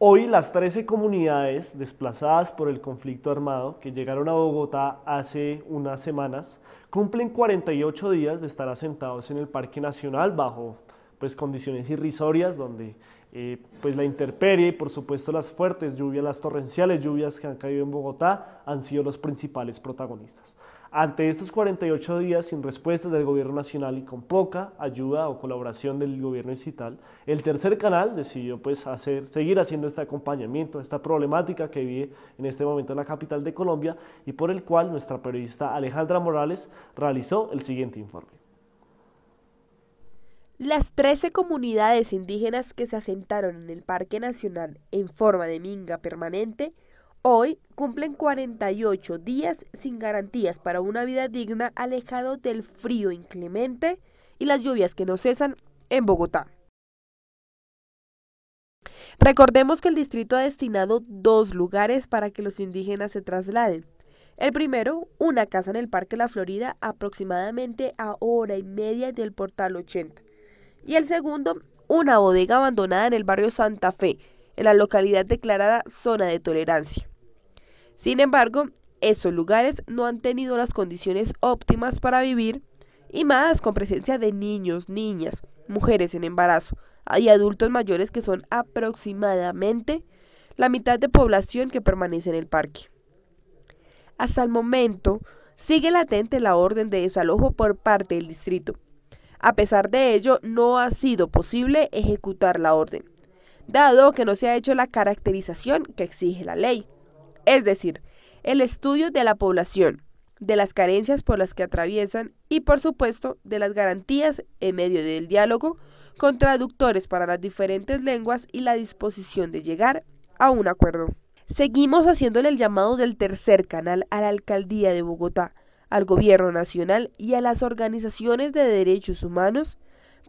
Hoy las 13 comunidades desplazadas por el conflicto armado que llegaron a Bogotá hace unas semanas cumplen 48 días de estar asentados en el Parque Nacional bajo pues, condiciones irrisorias donde eh, pues la intemperie y por supuesto las fuertes lluvias, las torrenciales lluvias que han caído en Bogotá han sido los principales protagonistas. Ante estos 48 días sin respuestas del gobierno nacional y con poca ayuda o colaboración del gobierno estatal, el tercer canal decidió pues hacer, seguir haciendo este acompañamiento, esta problemática que vive en este momento en la capital de Colombia y por el cual nuestra periodista Alejandra Morales realizó el siguiente informe. Las 13 comunidades indígenas que se asentaron en el Parque Nacional en forma de minga permanente hoy cumplen 48 días sin garantías para una vida digna alejado del frío inclemente y las lluvias que no cesan en Bogotá. Recordemos que el distrito ha destinado dos lugares para que los indígenas se trasladen. El primero, una casa en el Parque La Florida, aproximadamente a hora y media del Portal 80 y el segundo, una bodega abandonada en el barrio Santa Fe, en la localidad declarada zona de tolerancia. Sin embargo, esos lugares no han tenido las condiciones óptimas para vivir y más con presencia de niños, niñas, mujeres en embarazo y adultos mayores que son aproximadamente la mitad de población que permanece en el parque. Hasta el momento, sigue latente la orden de desalojo por parte del distrito, a pesar de ello, no ha sido posible ejecutar la orden, dado que no se ha hecho la caracterización que exige la ley, es decir, el estudio de la población, de las carencias por las que atraviesan y, por supuesto, de las garantías en medio del diálogo con traductores para las diferentes lenguas y la disposición de llegar a un acuerdo. Seguimos haciéndole el llamado del tercer canal a la alcaldía de Bogotá al gobierno nacional y a las organizaciones de derechos humanos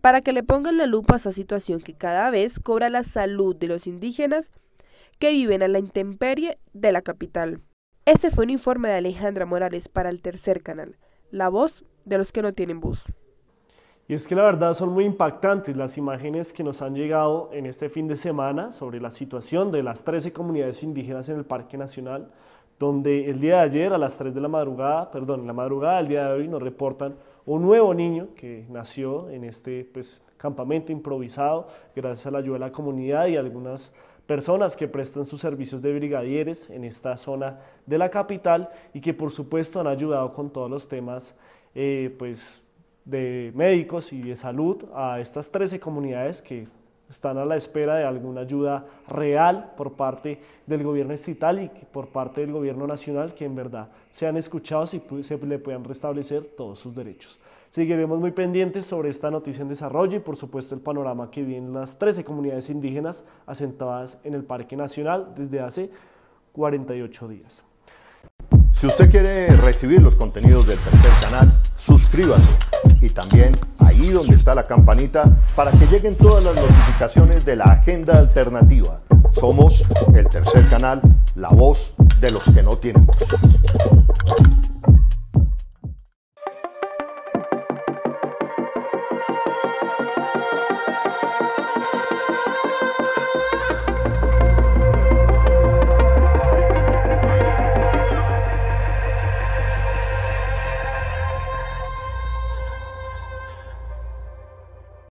para que le pongan la lupa a esa situación que cada vez cobra la salud de los indígenas que viven a la intemperie de la capital. Este fue un informe de Alejandra Morales para el tercer canal, la voz de los que no tienen voz. Y es que la verdad son muy impactantes las imágenes que nos han llegado en este fin de semana sobre la situación de las 13 comunidades indígenas en el Parque Nacional, donde el día de ayer a las 3 de la madrugada, perdón, en la madrugada del día de hoy nos reportan un nuevo niño que nació en este pues, campamento improvisado gracias a la ayuda de la comunidad y algunas personas que prestan sus servicios de brigadieres en esta zona de la capital y que por supuesto han ayudado con todos los temas eh, pues, de médicos y de salud a estas 13 comunidades que están a la espera de alguna ayuda real por parte del gobierno estatal y por parte del gobierno nacional que en verdad sean escuchados y se le puedan restablecer todos sus derechos. Seguiremos muy pendientes sobre esta noticia en desarrollo y por supuesto el panorama que vienen las 13 comunidades indígenas asentadas en el Parque Nacional desde hace 48 días. Si usted quiere recibir los contenidos del tercer canal, suscríbase y también ahí donde está la campanita para que lleguen todas las notificaciones de la agenda alternativa. Somos el tercer canal, la voz de los que no tienen voz.